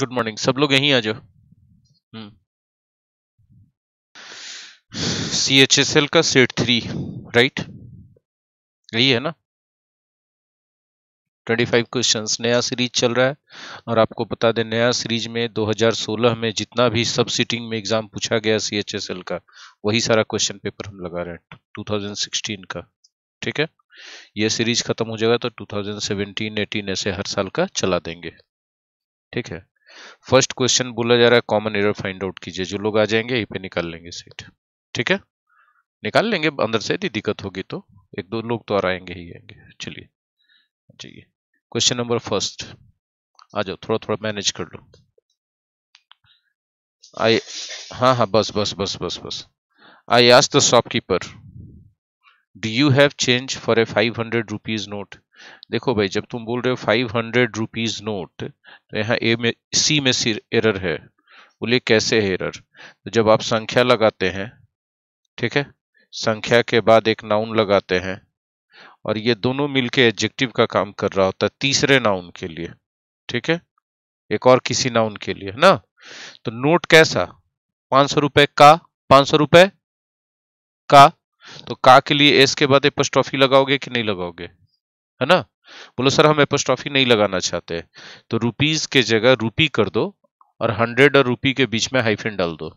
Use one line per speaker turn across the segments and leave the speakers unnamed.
Good morning सब लोग यहीं आ जाओ
सी एच एस एल का सेट थ्री राइट यही है ना 25 क्वेश्चंस नया सीरीज चल रहा है और आपको बता दें नया सीरीज में 2016 में जितना भी सब सीटिंग में एग्जाम पूछा गया सी एच एस एल का वही सारा क्वेश्चन पेपर हम लगा रहे हैं 2016 का ठीक है ये सीरीज खत्म हो जाएगा तो 2017 18 ऐसे हर साल का चला देंगे ठीक है फर्स्ट क्वेश्चन बोला जा रहा है कॉमन एरर फाइंड आउट कीजिए जो लोग आ जाएंगे यहीं पे निकाल लेंगे सीट ठीक है निकाल लेंगे अंदर से यदि दिक्कत होगी तो एक दो लोग तो आ आएंगे ही आएंगे चलिए चलिए क्वेश्चन नंबर फर्स्ट आ जाओ थोड़ा थोड़ा मैनेज कर लो आई हाँ हाँ बस बस बस बस बस I ask the shopkeeper do you have change for a five hundred rupees note देखो भाई जब तुम बोल रहे हो फाइव हंड्रेड रुपीज नोट तो यहाँ ए में सी में सी एरर है बोलिए कैसे है एरर तो जब आप संख्या लगाते हैं ठीक है संख्या के बाद एक नाउन लगाते हैं और ये दोनों मिलके एडजेक्टिव का काम कर रहा होता है तीसरे नाउन के लिए ठीक है एक और किसी नाउन के लिए ना तो नोट कैसा पांच सौ रुपए का पांच सौ रुपए का तो का के लिए एस के बाद एपोस्ट्रॉफी लगाओगे कि नहीं लगाओगे है ना बोलो सर हम एपोस्ट्रॉफी नहीं लगाना चाहते तो रुपीज के जगह रूपी कर दो और हंड्रेड और रूपी के बीच में हाइफिन डाल दो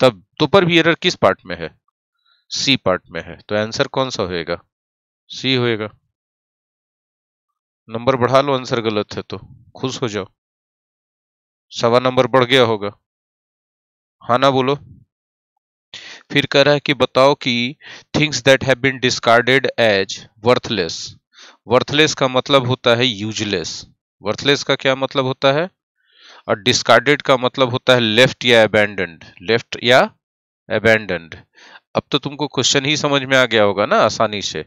तब तो पर भी एरर किस पार्ट में है सी पार्ट में है तो आंसर कौन सा होएगा सी होएगा
नंबर बढ़ा लो आंसर गलत है तो खुश हो जाओ सवा नंबर बढ़ गया होगा हा ना बोलो
फिर कह रहा है कि बताओ कि things that have been discarded as worthless worthless का मतलब होता है यूजलेस वर्थलेस का क्या मतलब होता है और डिस्कार्डेड का मतलब होता है लेफ्ट या अबेंडेंड लेफ्ट या अबेंडेंड अब तो तुमको क्वेश्चन ही समझ में आ गया होगा ना आसानी से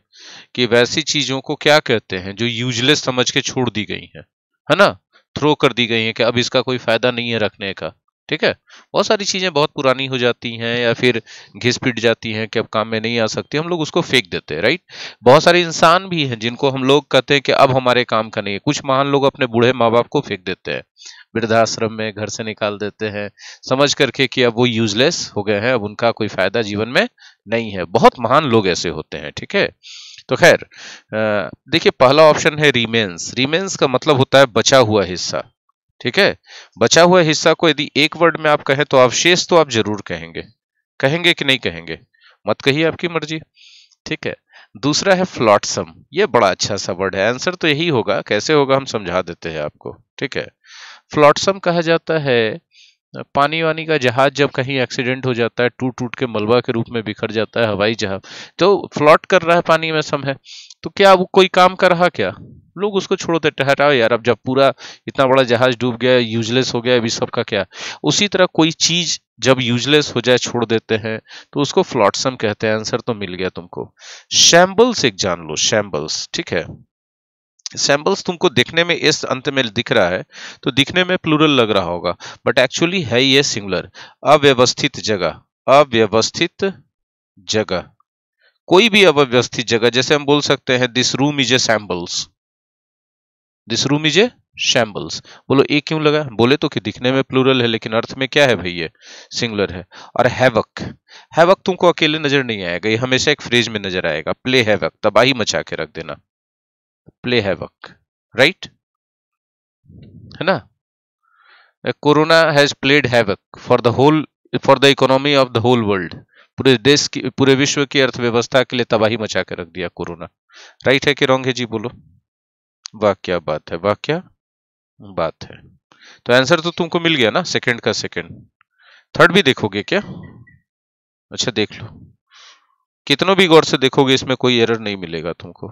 कि वैसी चीजों को क्या कहते हैं जो यूजलेस समझ के छोड़ दी गई हैं है ना थ्रो कर दी गई हैं कि अब इसका कोई फायदा नहीं है रखने का ठीक है बहुत सारी चीज़ें बहुत पुरानी हो जाती हैं या फिर घिस पिट जाती हैं कि अब काम में नहीं आ सकती हम लोग उसको फेंक देते हैं राइट बहुत सारे इंसान भी हैं जिनको हम लोग कहते हैं कि अब हमारे काम का नहीं है कुछ महान लोग अपने बूढ़े माँ बाप को फेंक देते हैं वृद्धाश्रम में घर से निकाल देते हैं समझ करके कि अब वो यूजलेस हो गए हैं अब उनका कोई फायदा जीवन में नहीं है बहुत महान लोग ऐसे होते हैं ठीक है तो खैर देखिए पहला ऑप्शन है रिमेन्स रिमेन्स का मतलब होता है बचा हुआ हिस्सा ठीक है बचा हुआ हिस्सा को यदि एक वर्ड में आप कहें तो अवशेष तो आप जरूर कहेंगे कहेंगे कि नहीं कहेंगे मत कहिए आपकी मर्जी ठीक है दूसरा है फ्लॉटसम ये बड़ा अच्छा सा वर्ड है आंसर तो यही होगा कैसे होगा हम समझा देते हैं आपको ठीक है फ्लॉटसम कहा जाता है पानी वानी का जहाज जब कहीं एक्सीडेंट हो जाता है टूट टूट के मलबा के रूप में बिखर जाता है हवाई जहाज तो फ्लॉट कर रहा है पानी में सम है तो क्या वो कोई काम कर रहा क्या लोग उसको छोड़ देते हटाओ यार अब जब पूरा इतना बड़ा जहाज डूब गया यूजलेस हो गया अभी सबका क्या उसी तरह कोई चीज जब यूजलेस हो जाए छोड़ देते हैं तो उसको फ्लॉटसम कहते हैं आंसर तो मिल गया तुमको शैम्बल्स एक जान लो शैम्बल्स ठीक है सैम्बल्स तुमको देखने में इस अंत में दिख रहा है तो दिखने में प्लूरल लग रहा होगा बट एक्चुअली है ये सिंगुलर अव्यवस्थित जगह अव्यवस्थित जगह कोई भी अव्यवस्थित जगह जैसे हम बोल सकते हैं this room is a shambles this room is a shambles बोलो ए क्यों लगा बोले तो कि दिखने में प्लूरल है लेकिन अर्थ में क्या है भैया सिंगुलर है और हैवक हैवक तुमको अकेले नजर नहीं आएगा ये हमेशा एक फ्रेज में नजर आएगा प्ले हैवक तबाही मचा के रख देना प्ले हैवक राइट है ना corona has played havoc for the whole for the economy of the whole world पूरे देश की पूरे विश्व की अर्थव्यवस्था के लिए तबाही मचा के रख दिया कोरोना राइट है कि रॉन्ग है जी बोलो वाह बात है वाक्य बात है तो आंसर तो तुमको मिल गया ना सेकंड का सेकंड थर्ड भी देखोगे क्या अच्छा देख लो कितनों भी गौर से देखोगे इसमें कोई एरर नहीं मिलेगा तुमको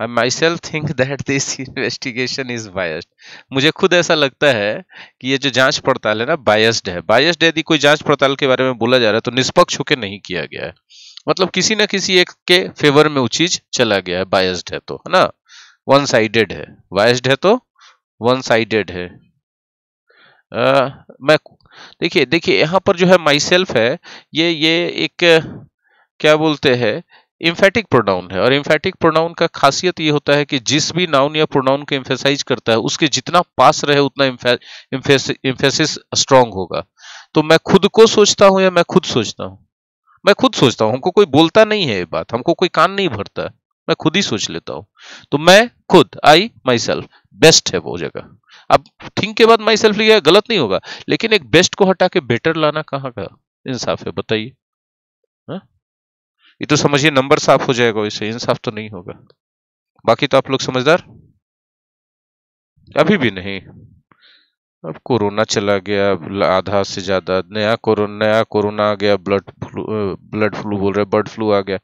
I myself think that this investigation is biased मुझे खुद ऐसा लगता है कि ये जो जांच पड़ताल है ना बायस्ड है बायस्ड यदि कोई जांच पड़ताल के बारे में बोला जा रहा है तो निष्पक्ष होकर नहीं किया गया है मतलब किसी ना किसी एक के फेवर में वो चीज चला गया है बायस्ड है तो है ना वन साइडेड है वाइस्ड है तो वन साइडेड है आ, मैं देखिए देखिए यहां पर जो है माई सेल्फ है ये ये एक क्या बोलते हैं इम्फेटिक प्रोनाउन है और इम्फेटिक प्रोनाउन का खासियत ये होता है कि जिस भी नाउन या प्रोनाउन को इम्फेसाइज करता है उसके जितना पास रहे उतना इम्फेसिस स्ट्रांग होगा तो मैं खुद को सोचता हूँ या मैं खुद सोचता हूँ मैं खुद सोचता हूं हमको कोई बोलता नहीं है ये बात हमको कोई कान नहीं भरता मैं खुद ही सोच लेता हूँ तो मैं खुद आई माई सेल्फ बेस्ट है वो जगह अब थिंक के बाद माई सेल्फ लिया गलत नहीं होगा लेकिन एक बेस्ट को हटा के बेटर लाना कहाँ का इंसाफ है बताइए हाँ? ये तो समझिए नंबर साफ हो जाएगा इससे इंसाफ तो नहीं होगा बाकी तो आप लोग समझदार अभी भी नहीं अब कोरोना चला गया आधा से ज्यादा नया कोरोना नया कोरोना आ गया ब्लड फ्लू
ब्लड फ्लू बोल रहे बर्ड फ्लू आ गया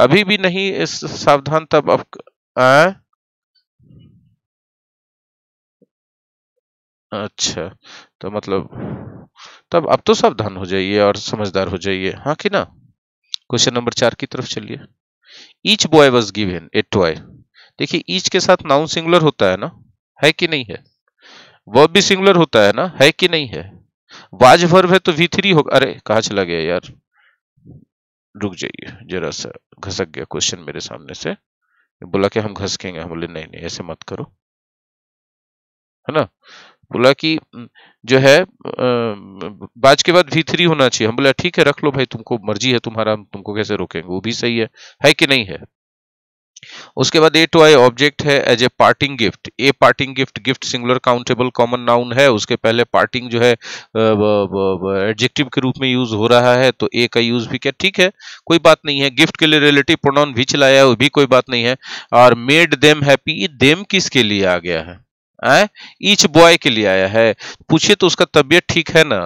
अभी भी नहीं इस सावधान तब अब आ? अच्छा तो मतलब तब अब तो सावधान हो जाइए और समझदार हो जाइए हाँ कि ना
क्वेश्चन नंबर चार की तरफ चलिए each boy was given a toy देखिए ईच के साथ नाउन सिंगुलर होता है ना है कि नहीं है वर्ब भी सिंगुलर होता है ना है कि नहीं है वाज वर्ब है तो वी थ्री होगा अरे कहा चला गया यार रुक जाइए जरा सा घसक गया क्वेश्चन मेरे सामने से बोला कि हम घसकेंगे हम बोले नहीं नहीं ऐसे मत करो है ना बोला कि जो है बाज के बाद भी थ्री होना चाहिए हम बोला ठीक है रख लो भाई तुमको मर्जी है तुम्हारा हम तुमको कैसे रोकेंगे वो भी सही है है कि नहीं है उसके बाद ए टू आई ऑब्जेक्ट है as a parting gift a parting gift gift singular countable common noun है उसके पहले पार्टिंग जो है एडजेक्टिव के रूप में यूज हो रहा है तो ए का यूज भी क्या ठीक है कोई बात नहीं है गिफ्ट के लिए रिलेटिव प्रोनाउन भी चलाया है वो भी कोई बात नहीं है और मेड देम हैप्पी देम किसके लिए आ गया है ईच बॉय के लिए आया है पूछिए तो उसका तबियत ठीक है ना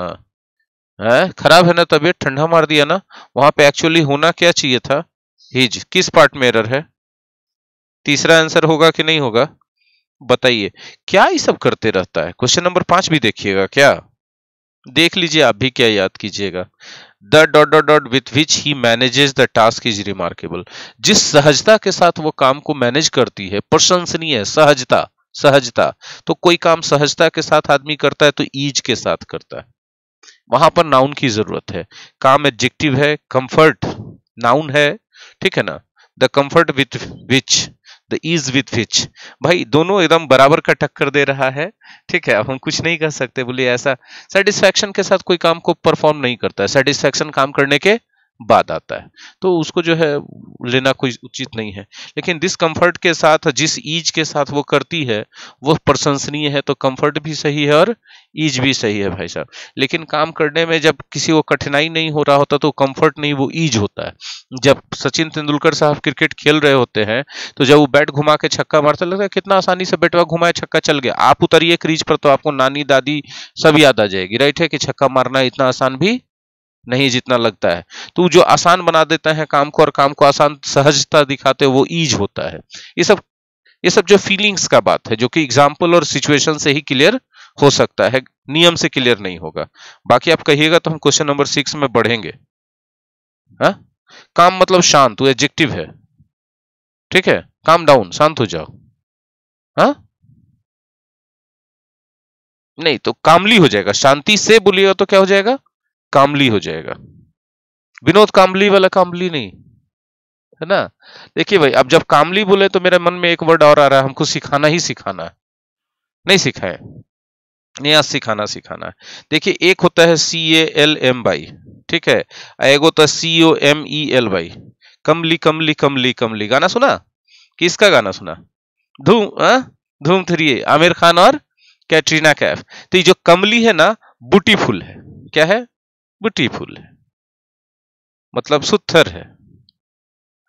है खराब है ना तबियत ठंडा मार दिया ना वहां पे एक्चुअली होना क्या चाहिए था हिज किस पार्ट में एरर है तीसरा आंसर होगा कि नहीं होगा बताइए क्या ये सब करते रहता है क्वेश्चन नंबर पांच भी देखिएगा क्या देख लीजिए आप भी क्या याद कीजिएगा the dot dot dot with which he manages the task is remarkable जिस सहजता के साथ वो काम को मैनेज करती है प्रशंसनीय सहजता सहजता तो कोई काम सहजता के साथ आदमी करता है तो ईज के साथ करता है वहां पर नाउन की जरूरत है काम एडजेक्टिव है कंफर्ट नाउन है ठीक है ना the comfort with which the ease with which भाई दोनों एकदम बराबर का टक्कर दे रहा है ठीक है अब हम कुछ नहीं कर सकते बोलिए ऐसा सेटिस्फेक्शन के साथ कोई काम को परफॉर्म नहीं करता है सेटिस्फेक्शन काम करने के बाद आता है तो उसको जो है लेना कोई उचित नहीं है लेकिन डिसकंफर्ट के साथ जिस ईज के साथ वो करती है वो प्रशंसनीय है तो कंफर्ट भी सही है और ईज भी सही है भाई साहब लेकिन काम करने में जब किसी को कठिनाई नहीं हो रहा होता तो कंफर्ट नहीं वो ईज होता है जब सचिन तेंदुलकर साहब क्रिकेट खेल रहे होते हैं तो जब वो बैट घुमा के छक्का मारता लगता है कितना आसानी से बैटवा घुमाए छक्का चल गया आप उतरिए क्रीज पर तो आपको नानी दादी सब याद आ जाएगी राइट है कि छक्का मारना इतना आसान भी नहीं जितना लगता है तो जो आसान बना देते हैं काम को और काम को आसान सहजता दिखाते हैं वो ईज होता है ये सब ये सब जो फीलिंग्स का बात है जो कि एग्जाम्पल और सिचुएशन से ही क्लियर हो सकता है नियम से क्लियर नहीं होगा बाकी आप कहिएगा तो हम क्वेश्चन नंबर सिक्स में बढ़ेंगे
हा? काम मतलब शांत एजेक्टिव है ठीक है काम डाउन शांत हो जाओ हा? नहीं तो कामली हो जाएगा शांति से बोलिएगा तो क्या हो जाएगा कामली हो जाएगा विनोद
कामली वाला कामली नहीं है ना देखिए भाई अब जब कामली बोले तो मेरे मन में एक वर्ड और आ रहा है हमको सिखाना ही सिखाना है नहीं सिखाए नया सिखाना सिखाना है देखिए एक होता है C A L M Y ठीक है एक होता है C O M E L Y comely comely comely कमली गाना सुना किसका गाना सुना धूम धूम थ्री आमिर खान और कैटरीना कैफ तो ये जो कमली है ना ब्यूटीफुल है क्या है ब्यूटीफुल है मतलब सुथर है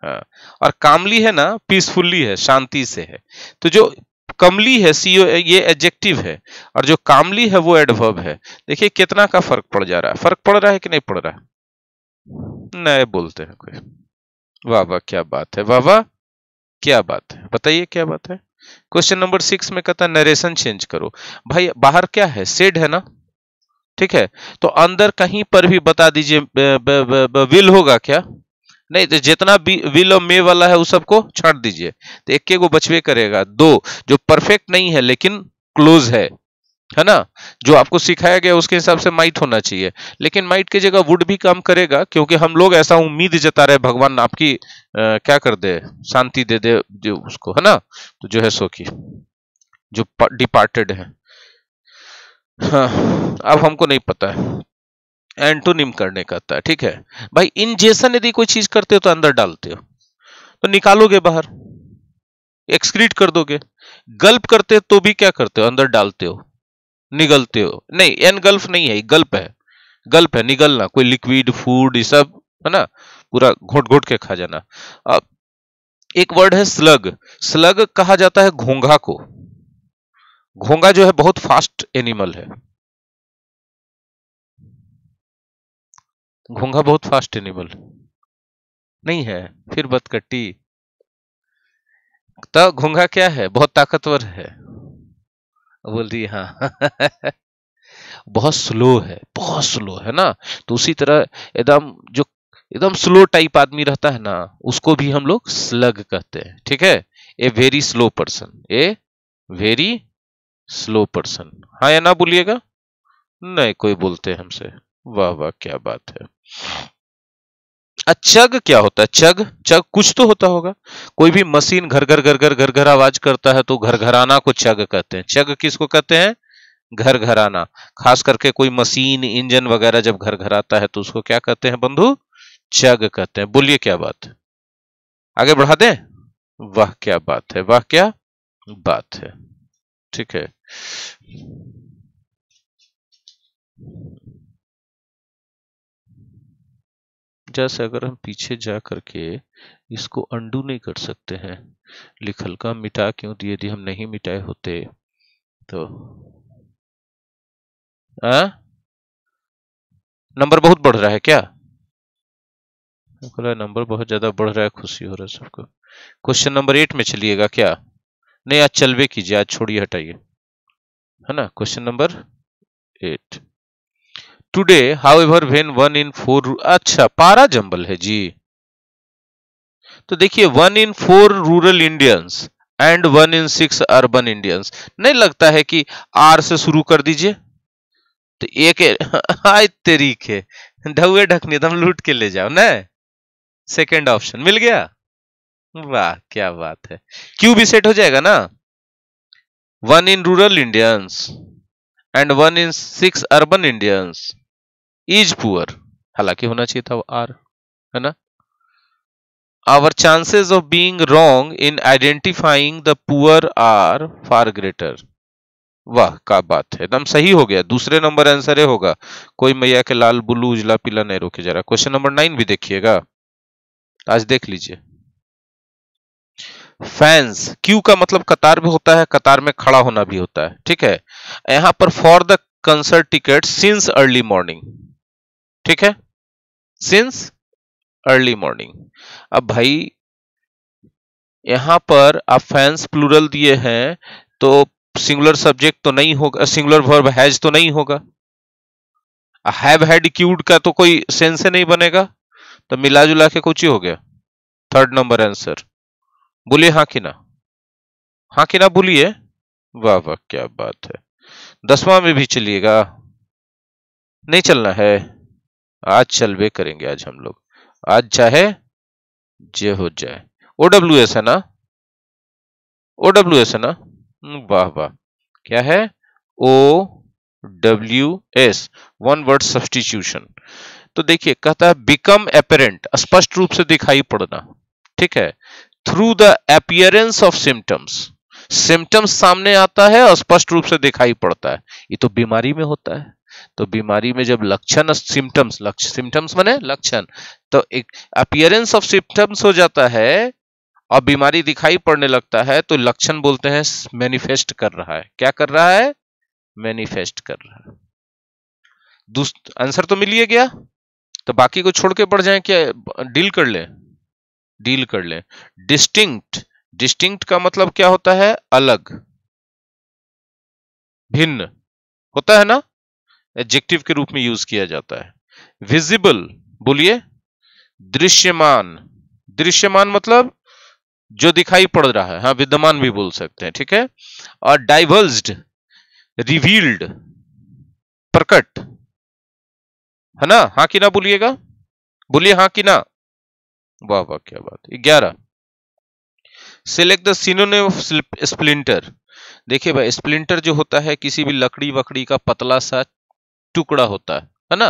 हाँ। और कामली है ना पीसफुल्ली है शांति से है तो जो कमली है सीओ ये एडजेक्टिव है और जो कामली है वो एडवर्ब है देखिए कितना का फर्क पड़ जा रहा है फर्क पड़ रहा है कि नहीं पड़ रहा है नए बोलते हैं कोई वाह वाह क्या बात है वाह वाह क्या बात है बताइए क्या बात है क्वेश्चन नंबर सिक्स में कहता है नरेशन चेंज करो भाई बाहर क्या है सेड है ना ठीक है तो अंदर कहीं पर भी बता दीजिए विल होगा क्या नहीं तो जितना विल और मे वाला है उस सबको छाट दीजिए तो एक को बचवे करेगा दो जो परफेक्ट नहीं है लेकिन क्लोज है है ना जो आपको सिखाया गया उसके हिसाब से माइट होना चाहिए लेकिन माइट की जगह वुड भी काम करेगा क्योंकि हम लोग ऐसा उम्मीद जता रहे भगवान आपकी आ, क्या कर दे शांति दे दे जो उसको है ना तो जो है सो की जो डिपार्टेड है हाँ अब हमको नहीं पता है एंटोनिम करने का था ठीक है भाई इन जेसन यदि कोई चीज करते हो तो अंदर डालते हो तो निकालोगे बाहर एक्सक्रीट कर दोगे गल्प करते तो भी क्या करते हो अंदर डालते हो निगलते हो नहीं एन गल्फ नहीं है गल्प है गल्प है निगलना कोई लिक्विड फूड ये सब है ना पूरा घोट घोट के खा जाना अब एक वर्ड है स्लग स्लग
कहा जाता है घोंघा को घोंगा जो है बहुत फास्ट एनिमल है घोंगा बहुत फास्ट एनिमल नहीं है फिर बतकट्टी तो
घोंगा क्या है बहुत ताकतवर है बोल रही हाँ बहुत स्लो है बहुत स्लो है ना तो उसी तरह एकदम जो एकदम स्लो टाइप आदमी रहता है ना उसको भी हम लोग स्लग कहते हैं ठीक है a very slow person a very slow person हाँ या ना बोलिएगा नहीं कोई बोलते हैं हमसे वाह वाह क्या बात है चग क्या होता है चग चग कुछ तो होता होगा कोई भी मशीन घर घर घर घर घर घर आवाज करता है तो घर घराना को चग कहते हैं चग किसको कहते हैं घर घराना खास करके कोई मशीन इंजन वगैरह जब घर घर आता है तो उसको क्या कहते हैं बंधु चग कहते हैं बोलिए क्या बात है आगे बढ़ा दें वाह क्या बात है वाह
क्या बात है ठीक है जैसे
अगर हम पीछे जा करके इसको अंडू नहीं कर सकते हैं लिखल का
मिटा क्यों दिए यदि हम नहीं मिटाए होते तो आ? हाँ? नंबर बहुत बढ़ रहा है क्या
नंबर बहुत ज्यादा बढ़ रहा है खुशी हो रहा है सबको क्वेश्चन नंबर एट में चलिएगा क्या नहीं आज चलवे कीजिए आज छोड़िए हटाइए है ना question number eight today however when one in four अच्छा पारा जंबल है जी तो देखिए one in four rural Indians and one in six urban Indians नहीं लगता है कि आर से शुरू कर दीजिए तो एक आय तेरी के ढकनी तुम लूट के ले जाओ ना सेकेंड ऑप्शन मिल गया वाह क्या बात है क्यू भी सेट हो जाएगा ना one in rural Indians and one in six urban Indians is poor हालांकि होना चाहिए था वो आर है ना our chances of being wrong in identifying the poor are far greater वाह क्या बात है एकदम सही हो गया दूसरे नंबर आंसर होगा कोई मैया के लाल बुलू उजला पीला नहीं रोके जा रहा क्वेश्चन नंबर नाइन भी देखिएगा आज देख लीजिए फैंस क्यू का मतलब कतार भी होता है कतार में खड़ा होना भी होता है ठीक है यहां पर for the concert ticket since early morning ठीक है सिंस अर्ली मॉर्निंग अब भाई यहां पर आप फैंस प्लूरल दिए हैं तो सिंगुलर सब्जेक्ट तो नहीं होगा सिंगुलर वर्ब हैज तो नहीं होगा हैव हैड क्यूड का तो कोई सेंस नहीं बनेगा तो मिला जुला के कुछ ही हो गया थर्ड नंबर आंसर बोलिए हाँ कि ना हाँ कि ना बोलिए वाह वाह क्या बात है दसवां में भी चलिएगा नहीं चलना है आज चलवे करेंगे आज हम लोग आज चाहे जे हो जाए ओडब्ल्यू एस है ना ओडब्ल्यू एस है ना
हम्म,
वाह वाह क्या है O W S one word substitution तो देखिए कहता है बिकम अपेरेंट स्पष्ट रूप से दिखाई पड़ना ठीक है through the appearance of symptoms symptoms सामने आता है और स्पष्ट रूप से दिखाई पड़ता है ये तो बीमारी में होता है तो बीमारी में जब लक्षण सिम्टम्स लक्ष सिम्टम्स माने लक्षण तो एक अपियरेंस ऑफ सिम्टम्स हो जाता है और बीमारी दिखाई पड़ने लगता है तो लक्षण बोलते हैं मैनिफेस्ट कर रहा है क्या कर रहा है मैनिफेस्ट कर रहा है आंसर तो मिल ही गया तो बाकी को छोड़ के पड़ जाए क्या डील कर ले डील कर लें डिस्टिंक्ट डिस्टिंक्ट का मतलब क्या होता है अलग भिन्न होता है ना एडजेक्टिव के रूप में यूज किया जाता है विजिबल बोलिए दृश्यमान दृश्यमान मतलब जो दिखाई पड़ रहा है हाँ विद्यमान भी बोल सकते हैं ठीक है और डाइवर्स्ड रिवील्ड
प्रकट है ना हाँ कि ना बोलिएगा बोलिए हाँ कि ना वाह वाह क्या बात ग्यारह select the synonym
of splinter देखिए भाई स्प्लिंटर जो होता है किसी भी लकड़ी वकड़ी का पतला सा टुकड़ा होता है है ना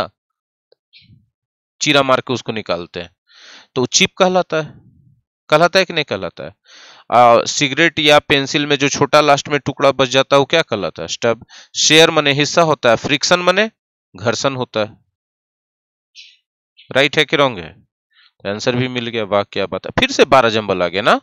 चीरा मार के उसको निकालते हैं तो चिप कहलाता है कहलाता है कि नहीं कहलाता है सिगरेट या पेंसिल में जो छोटा लास्ट में टुकड़ा बच जाता है वो क्या कहलाता है स्टब शेयर मने हिस्सा होता है फ्रिक्शन मने घर्षण होता है राइट है कि रॉन्ग है आंसर भी मिल गया वाह क्या बात है फिर से बारह जंबल आ गया ना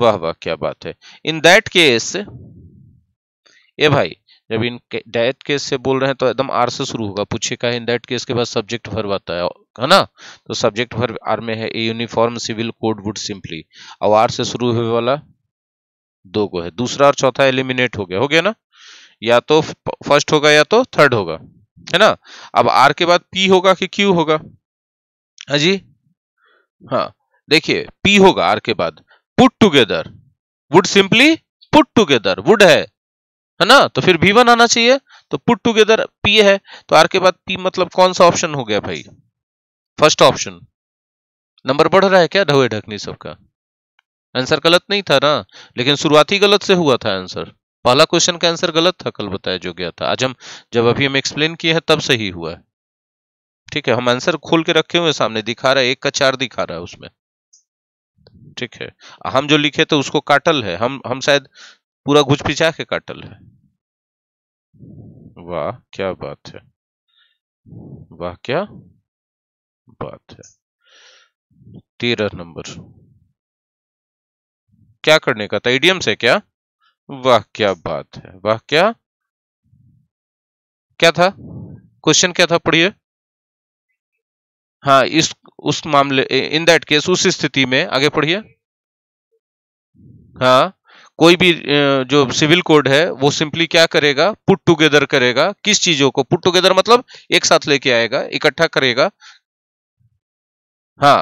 वाह वाह क्या बात है इन दैट केस ए भाई जब इन डेट केस से बोल रहे हैं तो एकदम आर से शुरू होगा पूछे का इन दैट केस के बाद सब्जेक्ट भर आता है है ना तो सब्जेक्ट भर आर में है a uniform civil code would simply और आर से शुरू हुए वाला दो को है दूसरा और चौथा एलिमिनेट हो गया हो गया ना या तो फर्स्ट होगा या तो थर्ड होगा है ना अब आर के बाद पी होगा कि क्यू होगा हाजी जी हाँ देखिए पी होगा आर के बाद put together would simply put together would है है ना तो फिर भी वन आना चाहिए तो पुट टुगेदर पी है तो आर के बाद पी मतलब कौन सा ऑप्शन हो गया भाई फर्स्ट ऑप्शन नंबर बढ़ रहा है क्या ढोए ढकनी सबका आंसर गलत नहीं था ना लेकिन शुरुआती गलत से हुआ था आंसर पहला क्वेश्चन का आंसर गलत था कल बताया जो गया था आज हम जब अभी हम एक्सप्लेन किए हैं तब सही हुआ है ठीक है हम आंसर खोल के रखे हुए सामने दिखा रहा है एक का चार दिखा रहा है उसमें ठीक है हम जो लिखे थे उसको काटल है हम हम
शायद पूरा घुस पिछा के काटल है वाह क्या बात है वाह क्या बात है तेरह नंबर क्या करने का था इडियम से क्या वाह क्या बात है वाह क्या क्या था क्वेश्चन क्या था पढ़िए हाँ इस उस मामले
इन दैट केस उस स्थिति में आगे पढ़िए हाँ कोई भी जो सिविल कोड है वो सिंपली क्या करेगा पुट टुगेदर करेगा किस चीजों को पुट टुगेदर मतलब एक साथ लेके आएगा इकट्ठा करेगा हाँ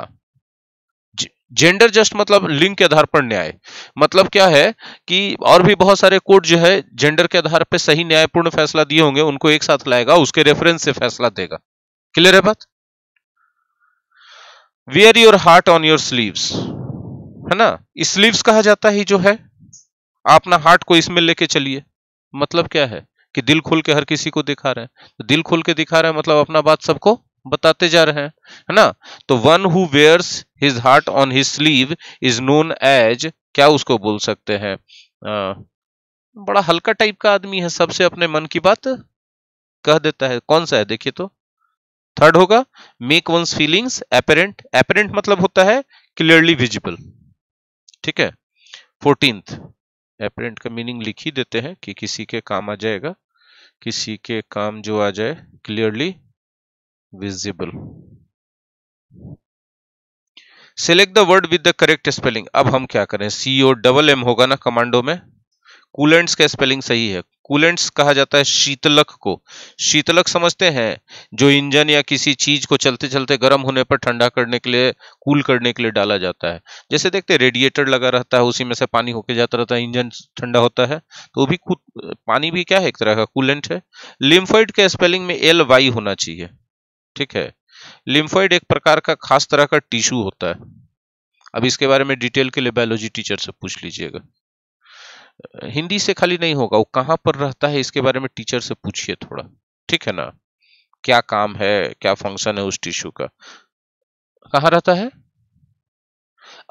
जेंडर जस्ट मतलब लिंग के आधार पर न्याय मतलब क्या है कि और भी बहुत सारे कोर्ट जो है जेंडर के आधार पर सही न्यायपूर्ण फैसला दिए होंगे उनको एक साथ लाएगा उसके रेफरेंस से फैसला देगा क्लियर है बात wear your heart on your sleeves है ना स्लीव्स कहा जाता है जो है आपना हार्ट को इसमें लेके चलिए मतलब क्या है कि दिल खोल के हर किसी को दिखा रहे हैं तो दिल खोल के दिखा रहे हैं मतलब अपना बात सबको बताते जा रहे हैं है ना तो one who wears his heart on his sleeve is known as क्या उसको बोल सकते हैं बड़ा हल्का टाइप का आदमी है सबसे अपने मन की बात कह देता है कौन सा है देखिए तो थर्ड होगा make one's feelings apparent apparent मतलब होता है क्लियरली विजिबल ठीक है फोर्टींथ एपेरेंट का मीनिंग लिख ही देते हैं कि किसी के काम आ जाएगा किसी के काम जो आ जाए clearly visible select the word with the correct spelling अब हम क्या करें सीओ डबल एम होगा ना कमांडो में कूलेंट्स का स्पेलिंग सही है कूलेंट्स कहा जाता है शीतलक को शीतलक समझते हैं जो इंजन या किसी चीज को चलते चलते गर्म होने पर ठंडा करने के लिए कूल करने के लिए डाला जाता है जैसे देखते रेडिएटर लगा रहता है उसी में से पानी होके जाता रहता है इंजन ठंडा होता है तो वो भी खुद पानी भी क्या है एक तरह का कूलेंट है लिम्फॉइड के स्पेलिंग में एल वाई होना चाहिए ठीक है लिम्फॉइड एक प्रकार का खास तरह का टिश्यू होता है अब इसके बारे में डिटेल के लिए बायोलॉजी टीचर से पूछ लीजिएगा हिंदी से खाली नहीं होगा वो कहाँ पर रहता है इसके बारे में टीचर से पूछिए थोड़ा ठीक है ना क्या काम है क्या फंक्शन है उस टिश्यू का कहा रहता है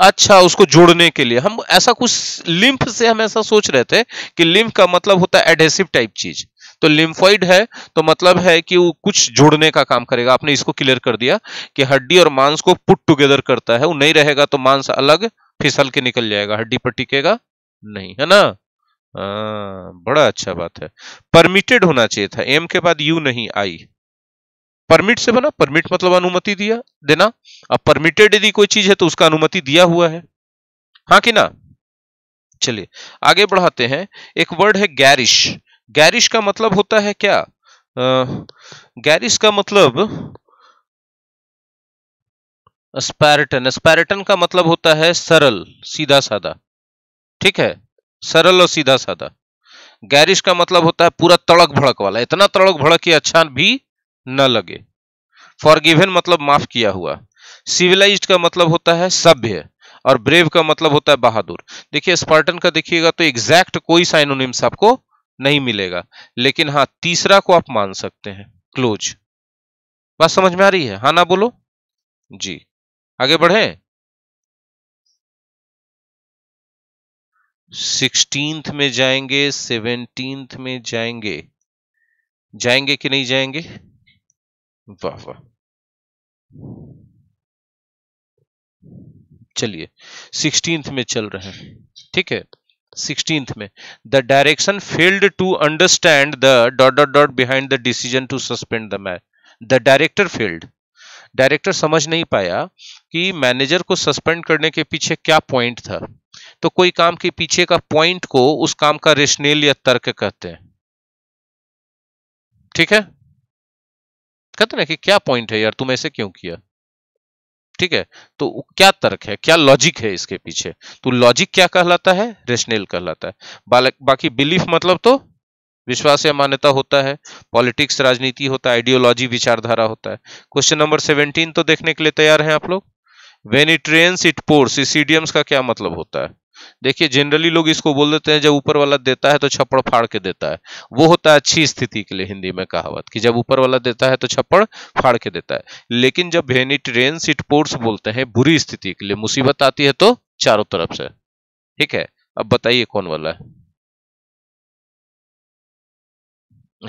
अच्छा उसको जोड़ने के लिए हम ऐसा कुछ लिम्फ से हम ऐसा सोच रहे थे कि लिम्फ का मतलब होता है एडहेसिव टाइप चीज तो लिम्फॉइड है तो मतलब है कि वो कुछ जोड़ने का काम करेगा आपने इसको क्लियर कर दिया कि हड्डी और मांस को पुट टुगेदर करता है वो नहीं रहेगा तो मांस अलग फिसल के निकल जाएगा हड्डी पर टिकेगा नहीं है ना आ, बड़ा अच्छा बात है परमिटेड होना चाहिए था एम के बाद यू नहीं आई परमिट से बना परमिट मतलब अनुमति दिया देना अब परमिटेड यदि कोई चीज है तो उसका अनुमति दिया हुआ है हाँ कि ना चलिए आगे बढ़ाते हैं एक वर्ड है गैरिश गैरिश का मतलब होता है क्या गैरिश का मतलब स्पैरटन स्पैरटन का मतलब होता है सरल सीधा साधा ठीक है सरल और सीधा साधा गैरिश का मतलब होता है पूरा तड़क भड़क वाला इतना तड़क भड़क की अच्छा भी न लगे फॉरगिवन मतलब माफ किया हुआ सिविलाइज्ड का मतलब होता है सभ्य और ब्रेव का मतलब होता है बहादुर देखिए स्पार्टन का देखिएगा तो एग्जैक्ट कोई साइनोनिम्स आपको नहीं मिलेगा लेकिन हाँ तीसरा को आप मान सकते
हैं क्लोज बात समझ में आ रही है हा ना बोलो जी आगे बढ़े
सिक्सटींथ में जाएंगे सेवनटीन्थ में जाएंगे जाएंगे कि नहीं
जाएंगे वाह वाह चलिए सिक्सटींथ में चल रहे हैं ठीक है
सिक्सटींथ में the direction failed to understand the dot dot dot behind the decision to suspend the match the director failed director समझ नहीं पाया कि मैनेजर को सस्पेंड करने के पीछे क्या पॉइंट था तो कोई काम के पीछे का पॉइंट को उस काम का रेशनेल या तर्क कहते हैं ठीक है कहते ना कि क्या पॉइंट है यार तुम ऐसे क्यों किया ठीक है तो क्या तर्क है क्या लॉजिक है इसके पीछे तो लॉजिक क्या कहलाता है रेशनेल कहलाता है बाकी बिलीफ मतलब तो विश्वास या मान्यता होता है पॉलिटिक्स राजनीति होता है आइडियोलॉजी विचारधारा होता है क्वेश्चन नंबर सेवेंटीन तो देखने के लिए तैयार हैं आप लोग when it rains it pours इसीडियम्स का क्या मतलब होता है देखिए जनरली लोग इसको बोल देते हैं जब ऊपर वाला देता है तो छप्पड़ फाड़ के देता है वो होता है अच्छी स्थिति के लिए हिंदी में कहावत कि जब ऊपर वाला देता है तो छप्पड़ फाड़ के देता है लेकिन जब वेनिट्रेंस इट पोर्ट्स बोलते
हैं बुरी स्थिति के लिए मुसीबत आती है तो चारों तरफ से ठीक है अब बताइए कौन वाला है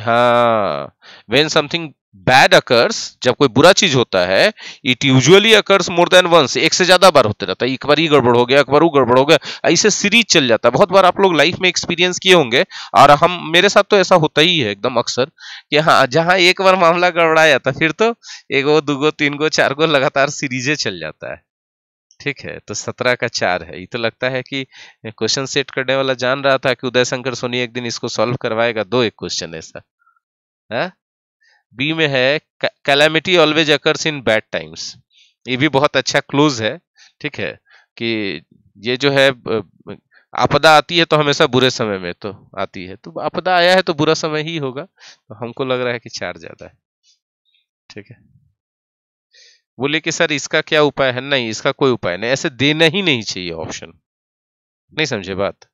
हाँ
वेन समथिंग बैड अकर्स जब कोई बुरा चीज होता है it usually occurs more than once एक से ज्यादा बार होते रहता है एक बार ये गड़बड़ हो गया एक बार वो गड़बड़ हो गया ऐसे सीरीज चल जाता है बहुत बार आप लोग लाइफ में एक्सपीरियंस किए होंगे और हम मेरे साथ तो ऐसा होता ही है एकदम अक्सर कि हाँ जहां एक बार मामला गड़बड़ाया जाता फिर तो एक गो दो गो तीन गो चार गो लगातार सीरीजे चल जाता है ठीक है तो सत्रह का चार है ये तो लगता है कि क्वेश्चन सेट करने वाला जान रहा था कि उदय शंकर सोनी एक दिन इसको सॉल्व करवाएगा दो एक क्वेश्चन ऐसा है हाँ? बी में है calamity always occurs in bad times ये भी बहुत अच्छा क्लोज है ठीक है कि ये जो है आपदा आती है तो हमेशा बुरे समय में तो आती है तो आपदा आया है तो बुरा समय ही होगा तो हमको लग रहा है कि चार ज्यादा है ठीक है बोले कि सर इसका क्या उपाय है नहीं इसका कोई उपाय नहीं ऐसे देना ही नहीं चाहिए ऑप्शन नहीं समझे बात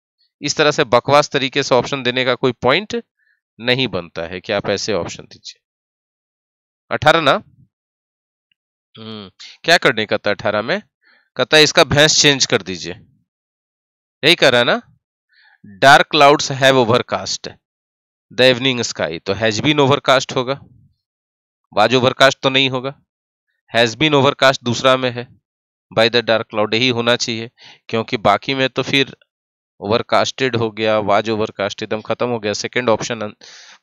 इस तरह से बकवास तरीके से ऑप्शन देने का कोई पॉइंट नहीं बनता है कि आप ऐसे ऑप्शन दीजिए
अठारह ना हम्म क्या करने का था अठारह में कहता है इसका भैंस चेंज कर दीजिए यही कर रहा है ना
dark clouds have overcast the evening sky तो हैज बीन ओवरकास्ट होगा बाज ओवरकास्ट तो नहीं होगा हैज बीन ओवरकास्ट दूसरा में है बाय द डार्क क्लाउड यही होना चाहिए क्योंकि बाकी में तो फिर ओवरकास्टेड हो गया वाज ओवरकास्ट एकदम खत्म हो गया सेकंड ऑप्शन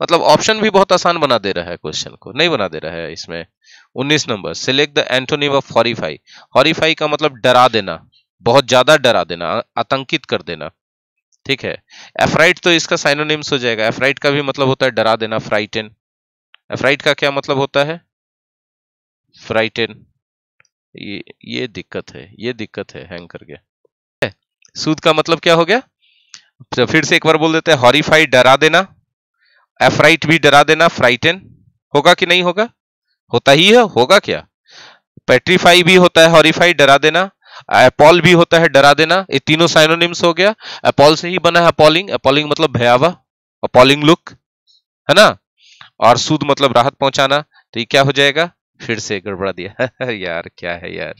मतलब ऑप्शन भी बहुत आसान बना दे रहा है क्वेश्चन को नहीं बना दे रहा है इसमें 19 number select the antonym of horrify horrify का मतलब डरा देना बहुत ज्यादा डरा देना आतंकित कर देना ठीक है एफ्राइट तो इसका साइनोनिम्स हो जाएगा एफ्राइट का भी मतलब होता है डरा देना फ्राइटेन एफ्राइट का क्या मतलब होता है फ्राइटेन ये ये दिक्कत है ये दिक्कत है हैंग कर गया सूद का मतलब क्या हो गया तो फिर से एक बार बोल देते हैं हॉरीफाई डरा देना एफराइट भी डरा देना फ्राइटन होगा कि नहीं होगा होता ही है होगा क्या पेट्रीफाई भी होता है हॉरीफाई डरा देना एपॉल भी होता है डरा देना ये तीनों साइनोनिम्स हो गया एपॉल से ही बना है अपॉलिंग अपॉलिंग मतलब भयावह अपॉलिंग लुक है ना और सूद मतलब राहत पहुंचाना तो ये क्या हो जाएगा फिर से गड़बड़ा दिया यार क्या है यार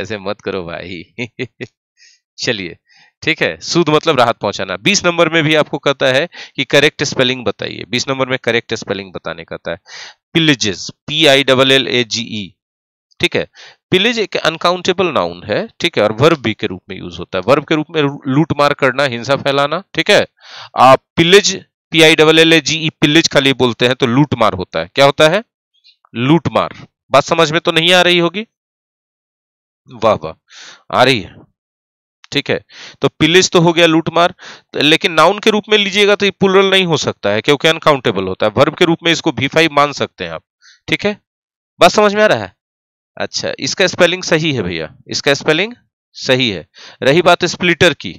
ऐसे मत करो भाई चलिए ठीक है सूद मतलब राहत पहुंचाना 20 नंबर में भी आपको कहता है कि करेक्ट स्पेलिंग बताइए 20 नंबर में करेक्ट स्पेलिंग बताने कहता है pillages P I double L A G E ठीक है पिलेज एक अनकाउंटेबल नाउन है ठीक है और वर्ब भी के रूप में यूज होता है वर्ब के रूप में लूट मार करना हिंसा फैलाना ठीक है आप pillage P I double L A G E pillage खाली बोलते हैं तो लूट मार होता है क्या होता है लूट मार बात समझ में तो नहीं आ रही होगी वाह वाह आ रही है ठीक है तो पिलेज तो हो गया लूटमार लेकिन नाउन के रूप में लीजिएगा तो ये पुलरल नहीं हो सकता है क्योंकि अनकाउंटेबल होता है वर्ब के रूप में इसको भी फाइव मान सकते हैं आप ठीक है बात समझ में आ रहा है अच्छा इसका स्पेलिंग सही है भैया इसका स्पेलिंग सही है रही बात स्प्लिटर की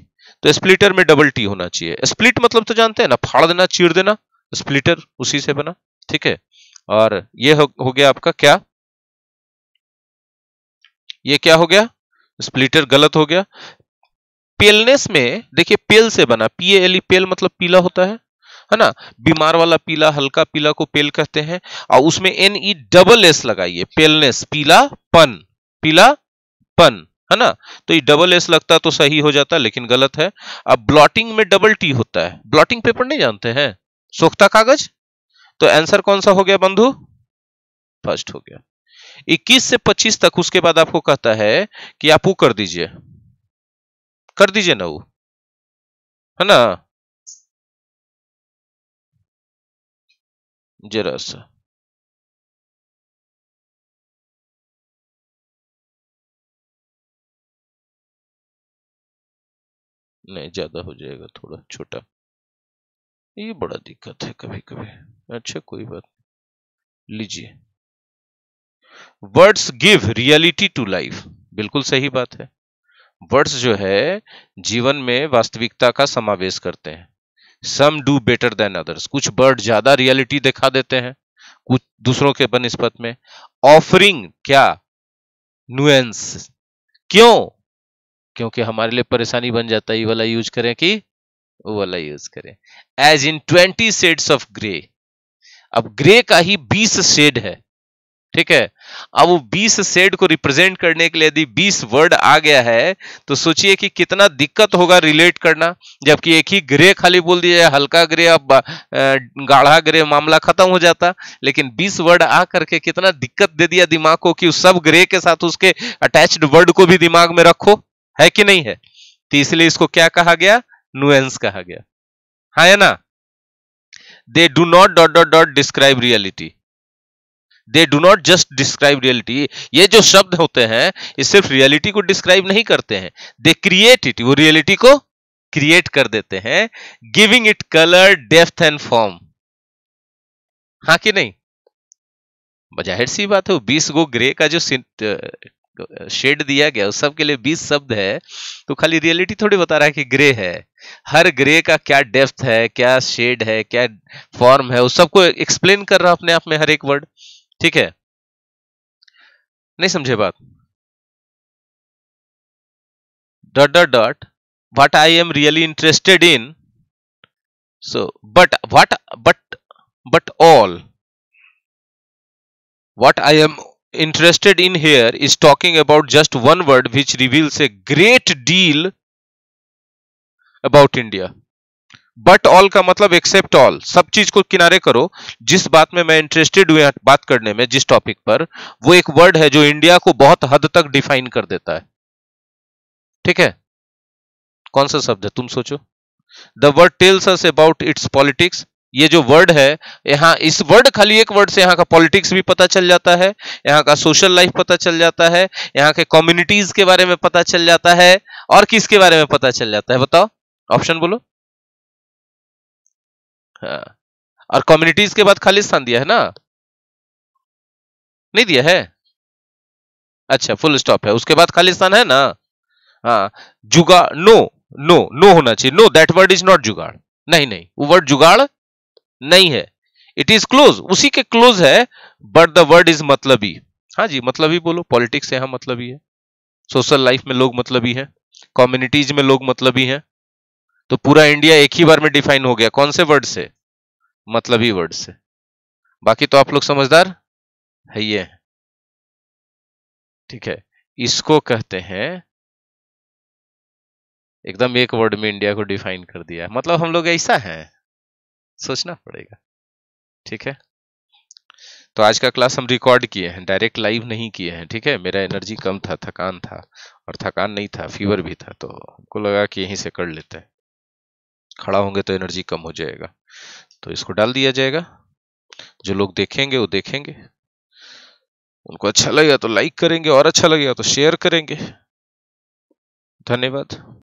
तो स्प्लिटर में डबल टी होना चाहिए स्प्लिट मतलब तो जानते हैं ना फाड़ देना चीर देना स्प्लिटर उसी से बना ठीक है और ये हो, हो गया आपका क्या ये क्या हो गया स्प्लिटर गलत हो गया पेलनेस में देखिए पेल से बना पी एल ई पेल मतलब पीला होता है है ना बीमार वाला पीला हल्का पीला को पेल कहते हैं और उसमें एन ई डबल एस लगाइए पेलनेस पीला पन पीला पन है ना तो ये डबल एस लगता तो सही हो जाता लेकिन गलत है अब ब्लॉटिंग में डबल टी होता है ब्लॉटिंग पेपर नहीं जानते हैं सोखता कागज तो आंसर कौन सा हो गया बंधु फर्स्ट हो गया 21 से 25 तक उसके बाद आपको कहता है
कि आप वो कर दीजिए कर दीजिए ना वो है ना जरा सा नहीं ज्यादा हो जाएगा थोड़ा छोटा ये बड़ा दिक्कत है कभी कभी अच्छा कोई बात लीजिए words give reality to life बिल्कुल
सही बात है वर्ड्स जो है जीवन में वास्तविकता का समावेश करते हैं some do better than others कुछ वर्ड ज्यादा रियलिटी दिखा देते हैं कुछ दूसरों के बनस्पत में ऑफरिंग क्या नुएंस क्यों क्योंकि हमारे लिए परेशानी बन जाता है ये वाला यूज करें कि वो वाला यूज करें as in twenty shades of grey अब ग्रे का ही बीस शेड है ठीक है अब वो 20 सेड को रिप्रेजेंट करने के लिए यदि 20 वर्ड आ गया है तो सोचिए कि कितना दिक्कत होगा रिलेट करना जबकि एक ही ग्रे खाली बोल दिया जाए हल्का ग्रे अब गाढ़ा ग्रे मामला खत्म हो जाता लेकिन 20 वर्ड आ करके कितना दिक्कत दे दिया दिमाग को कि उस सब ग्रे के साथ उसके अटैच्ड वर्ड को भी दिमाग में रखो है कि नहीं है तो इसलिए इसको क्या कहा गया नुएंस कहा गया हा है ना they do not dot dot dot describe reality they do not just describe reality ये जो शब्द होते हैं ये सिर्फ रियलिटी को डिस्क्राइब नहीं करते हैं दे क्रिएट इट वो रियलिटी को क्रिएट कर देते हैं giving it colour depth and form हा कि नहीं जाहिर सी बात है बीस गो ग्रे का जो शेड दिया गया उस सब के लिए बीस शब्द है तो खाली रियलिटी थोड़ी बता रहा है कि ग्रे है हर ग्रे का क्या डेप्थ है क्या शेड है क्या फॉर्म है उस सबको एक्सप्लेन कर रहा अपने आप में हर एक
वर्ड ठीक है नहीं समझे बात dot dot dot what I am really interested in
so but what but but all what I am interested in here is talking about just one word which reveals a great deal about India but all का मतलब accept all सब चीज को किनारे करो जिस बात में मैं इंटरेस्टेड हुई बात करने में जिस टॉपिक पर वो एक वर्ड है जो इंडिया को बहुत हद तक डिफाइन कर देता है ठीक है कौन सा शब्द है तुम सोचो the word tells us about its politics ये जो वर्ड है यहां इस वर्ड खाली एक वर्ड से यहाँ का पॉलिटिक्स भी पता चल जाता है यहां का सोशल लाइफ पता चल जाता है यहाँ के कम्युनिटीज के बारे में पता चल जाता है और किसके बारे में पता चल जाता है बताओ ऑप्शन बोलो
हाँ। और कम्युनिटीज के बाद खालिस्तान दिया है ना नहीं दिया है अच्छा फुल स्टॉप है उसके बाद खालिस्तान
है ना हाँ जुगा नो नो नो होना चाहिए no that word is not jugaad नहीं नहीं वो वर्ड जुगाड़ नहीं है इट इज क्लोज उसी के क्लोज है बट द वर्ड इज ही हाँ जी मतलब ही बोलो पॉलिटिक्स यहां मतलब ही है सोशल लाइफ में लोग मतलब ही है कम्युनिटीज में लोग मतलब ही है तो पूरा इंडिया एक ही बार में डिफाइन हो गया कौन से वर्ड से मतलब ही वर्ड से बाकी तो आप लोग
समझदार है ये ठीक है इसको कहते हैं एकदम एक वर्ड में इंडिया को डिफाइन कर दिया मतलब हम लोग ऐसा है सोचना पड़ेगा ठीक है
तो आज का क्लास हम रिकॉर्ड किए हैं डायरेक्ट लाइव नहीं किए हैं ठीक है मेरा एनर्जी कम था थकान था और थकान नहीं था फीवर भी था तो हमको लगा कि यहीं से कर लेते हैं खड़ा होंगे तो एनर्जी कम हो जाएगा तो इसको डाल दिया जाएगा जो लोग देखेंगे वो
देखेंगे उनको अच्छा लगेगा तो लाइक करेंगे और अच्छा लगेगा तो शेयर करेंगे धन्यवाद